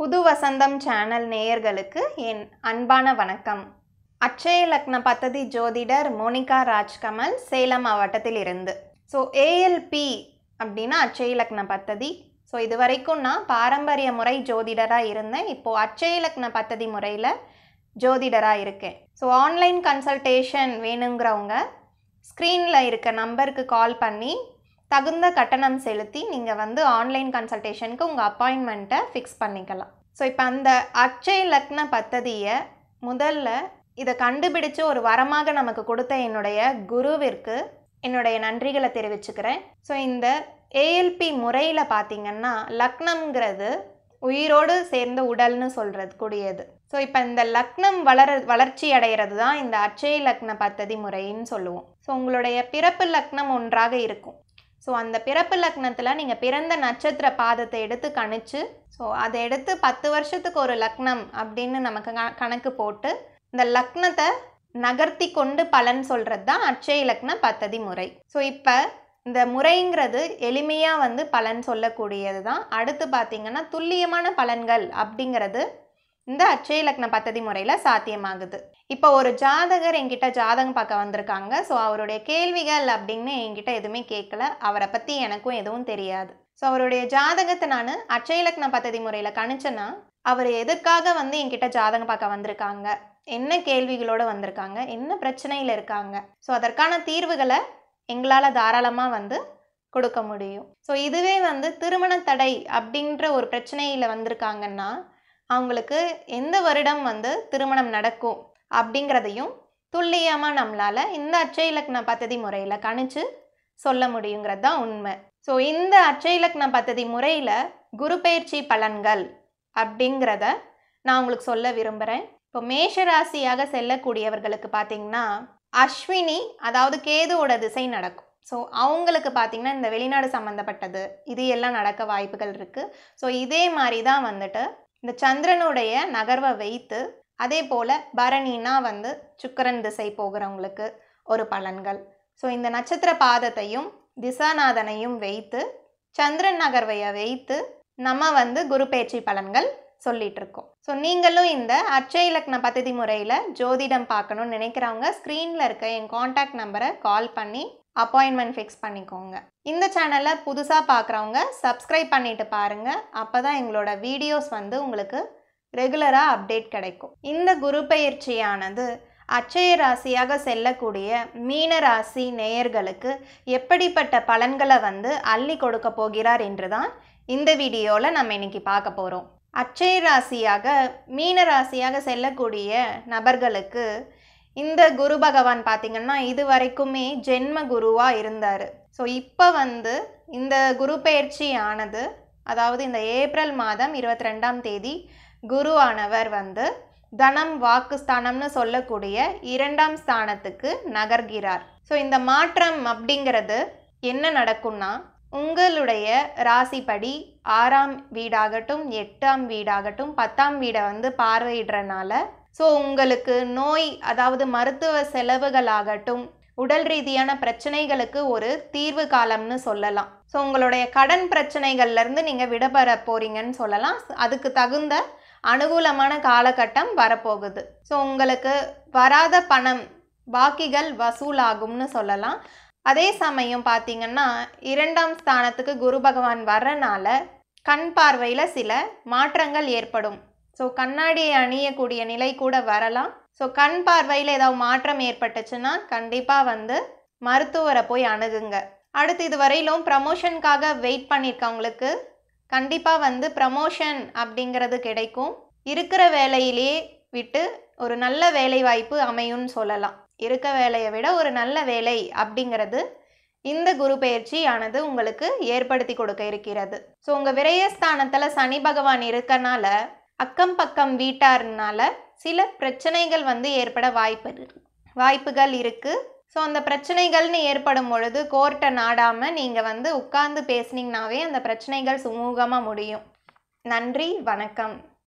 புது வசந்தம் சேனல் நேயர்களுக்கு என் அன்பான வணக்கம் அக்ஷய லக்ன பத்ததி ஜோதிடர் மோனிகா ராஜ்கமல் சேலம் மாவட்டத்தில் இருந்து ஸோ ஏஎல்பி அப்படின்னா அக்ஷய லக்ன பத்ததி ஸோ இது வரைக்கும் நான் பாரம்பரிய முறை ஜோதிடராக இருந்தேன் இப்போது அக்ஷய லக்ன பத்ததி முறையில் ஜோதிடராக இருக்கேன் ஸோ ஆன்லைன் கன்சல்டேஷன் வேணுங்கிறவங்க ஸ்க்ரீனில் இருக்க நம்பருக்கு கால் பண்ணி தகுந்த கட்டணம் செலுத்தி நீங்கள் வந்து ஆன்லைன் கன்சல்டேஷனுக்கு உங்கள் அப்பாயின்மெண்ட்டை ஃபிக்ஸ் பண்ணிக்கலாம் ஸோ இப்போ அந்த அச்சை லக்ன பத்ததியை முதல்ல இதை கண்டுபிடிச்சு ஒரு வரமாக நமக்கு கொடுத்த என்னுடைய குருவிற்கு என்னுடைய நன்றிகளை தெரிவிச்சுக்கிறேன் ஸோ இந்த ஏஎல்பி முறையில் பார்த்திங்கன்னா லக்னம்ங்கிறது உயிரோடு சேர்ந்த உடல்னு சொல்கிறது கூடியது ஸோ இப்போ இந்த லக்னம் வளர வளர்ச்சி அடைகிறது தான் இந்த அச்சய லக்ன பத்ததி முறைன்னு சொல்லுவோம் ஸோ உங்களுடைய பிறப்பு லக்னம் ஒன்றாக இருக்கும் ஸோ அந்த பிறப்பு லக்னத்தில் நீங்கள் பிறந்த நட்சத்திர பாதத்தை எடுத்து கணிச்சு ஸோ அதை எடுத்து பத்து வருஷத்துக்கு ஒரு லக்னம் அப்படின்னு நமக்கு கணக்கு போட்டு இந்த லக்னத்தை நகர்த்தி கொண்டு பலன் சொல்கிறது தான் அச்சய லக்ன பத்ததி முறை ஸோ இப்போ இந்த முறைங்கிறது எளிமையாக வந்து பலன் சொல்லக்கூடியது தான் அடுத்து பார்த்திங்கன்னா துல்லியமான பலன்கள் அப்படிங்கிறது இந்த அச்சய லக்ன பத்ததி முறையில் சாத்தியமாகுது இப்போ ஒரு ஜாதகர் என்கிட்ட ஜாதகம் பார்க்க வந்திருக்காங்க ஸோ அவருடைய கேள்விகள் அப்படின்னு என்கிட்ட எதுவுமே கேட்கல அவரை பற்றி எனக்கும் எதுவும் தெரியாது ஸோ அவருடைய ஜாதகத்தை நான் அச்சயலக்ன பத்ததி முறையில் கணிச்சேன்னா அவர் எதுக்காக வந்து என்கிட்ட ஜாதகம் பார்க்க வந்திருக்காங்க என்ன கேள்விகளோடு வந்திருக்காங்க என்ன பிரச்சனையில் இருக்காங்க ஸோ அதற்கான தீர்வுகளை எங்களால் தாராளமாக வந்து கொடுக்க முடியும் ஸோ இதுவே வந்து திருமண தடை அப்படின்ற ஒரு பிரச்சனையில் வந்திருக்காங்கன்னா அவங்களுக்கு எந்த வருடம் வந்து திருமணம் நடக்கும் அப்படிங்கிறதையும் துல்லியமாக நம்மளால் இந்த அச்சை இலக்கண பத்ததி முறையில் கணிச்சு சொல்ல முடியுங்கிறது தான் உண்மை ஸோ இந்த அச்சை இலக்கண பத்ததி முறையில் குரு பயிற்சி பலன்கள் அப்படிங்கிறத நான் உங்களுக்கு சொல்ல விரும்புகிறேன் இப்போ மேஷராசியாக செல்லக்கூடியவர்களுக்கு பார்த்தீங்கன்னா அஸ்வினி அதாவது கேதுவோட திசை நடக்கும் ஸோ அவங்களுக்கு பார்த்திங்கன்னா இந்த வெளிநாடு சம்மந்தப்பட்டது இது எல்லாம் நடக்க வாய்ப்புகள் இருக்குது ஸோ இதே மாதிரி தான் வந்துட்டு இந்த சந்திரனுடைய நகர்வை வைத்து அதே போல் பரணினா வந்து சுக்கரன் திசை போகிறவங்களுக்கு ஒரு பலன்கள் ஸோ இந்த நட்சத்திர பாதத்தையும் திசாநாதனையும் வைத்து சந்திரன் நகர்வையை வைத்து நம்ம வந்து குரு பேச்சு பலன்கள் சொல்லிட்டு இருக்கோம் ஸோ நீங்களும் இந்த அச்சய லக்ன பதிதி முறையில் ஜோதிடம் பார்க்கணும்னு நினைக்கிறவங்க ஸ்க்ரீனில் இருக்க என் காண்டாக்ட் நம்பரை கால் பண்ணி அப்பாயின்மெண்ட் ஃபிக்ஸ் பண்ணிக்கோங்க இந்த சேனலை புதுசாக பார்க்குறவங்க சப்ஸ்கிரைப் பண்ணிட்டு பாருங்கள் அப்போ தான் எங்களோட வீடியோஸ் வந்து உங்களுக்கு ரெகுலராக அப்டேட் கிடைக்கும் இந்த குரு பயிற்சியானது அச்சய ராசியாக செல்லக்கூடிய மீன ராசி நேயர்களுக்கு எப்படிப்பட்ட பலன்களை வந்து அள்ளி கொடுக்க போகிறார் என்று தான் இந்த வீடியோவில் நம்ம இன்னைக்கு பார்க்க போகிறோம் அச்சய ராசியாக மீன ராசியாக செல்லக்கூடிய நபர்களுக்கு இந்த குரு பகவான் பார்த்திங்கன்னா இது வரைக்குமே ஜென்ம குருவாக இருந்தார் ஸோ இப்போ வந்து இந்த குரு பயிற்சியானது ஆனது அதாவது இந்த ஏப்ரல் மாதம் இருபத்தி ரெண்டாம் தேதி குருவானவர் வந்து தனம் வாக்கு ஸ்தானம்னு சொல்லக்கூடிய இரண்டாம் ஸ்தானத்துக்கு நகர்கிறார் ஸோ இந்த மாற்றம் அப்படிங்கிறது என்ன நடக்கும்னா உங்களுடைய ராசிப்படி ஆறாம் வீடாகட்டும் எட்டாம் வீடாகட்டும் பத்தாம் வீடை வந்து பார்வையிடுறனால ஸோ உங்களுக்கு நோய் அதாவது மருத்துவ செலவுகளாகட்டும் உடல் ரீதியான பிரச்சனைகளுக்கு ஒரு தீர்வு காலம்னு சொல்லலாம் ஸோ உங்களுடைய கடன் பிரச்சனைகள்லேருந்து நீங்கள் விடப்பெற போகிறீங்கன்னு சொல்லலாம் அதுக்கு தகுந்த அனுகூலமான காலகட்டம் வரப்போகுது ஸோ உங்களுக்கு வராத பணம் பாக்கிகள் வசூலாகும்னு சொல்லலாம் அதே சமயம் பார்த்திங்கன்னா இரண்டாம் ஸ்தானத்துக்கு குரு பகவான் வர்றனால கண் பார்வையில் சில மாற்றங்கள் ஏற்படும் ஸோ கண்ணாடியை அணியக்கூடிய நிலை கூட வரலாம் ஸோ கண் பார்வையில் ஏதாவது மாற்றம் ஏற்பட்டுச்சுன்னா கண்டிப்பாக வந்து மருத்துவரை போய் அணுகுங்க அடுத்து இதுவரையிலும் ப்ரமோஷனுக்காக வெயிட் பண்ணியிருக்கவங்களுக்கு கண்டிப்பாக வந்து ப்ரமோஷன் அப்படிங்கிறது கிடைக்கும் இருக்கிற வேலையிலே விட்டு ஒரு நல்ல வேலை வாய்ப்பு அமையும்னு சொல்லலாம் இருக்க வேலையை விட ஒரு நல்ல வேலை அப்படிங்கிறது இந்த குரு பயிற்சியானது உங்களுக்கு ஏற்படுத்தி கொடுக்க இருக்கிறது ஸோ உங்கள் விரயஸ்தானத்தில் சனி பகவான் இருக்கனால அக்கம் பக்கம் வீட்டார்னால சில பிரச்சனைகள் வந்து ஏற்பட வாய்ப்பு வாய்ப்புகள் இருக்குது ஸோ அந்த பிரச்சனைகள்னு ஏற்படும் பொழுது கோர்ட்டை நாடாமல் நீங்கள் வந்து உட்கார்ந்து பேசுனீங்கனாவே அந்த பிரச்சனைகள் சுமூகமாக முடியும் நன்றி வணக்கம்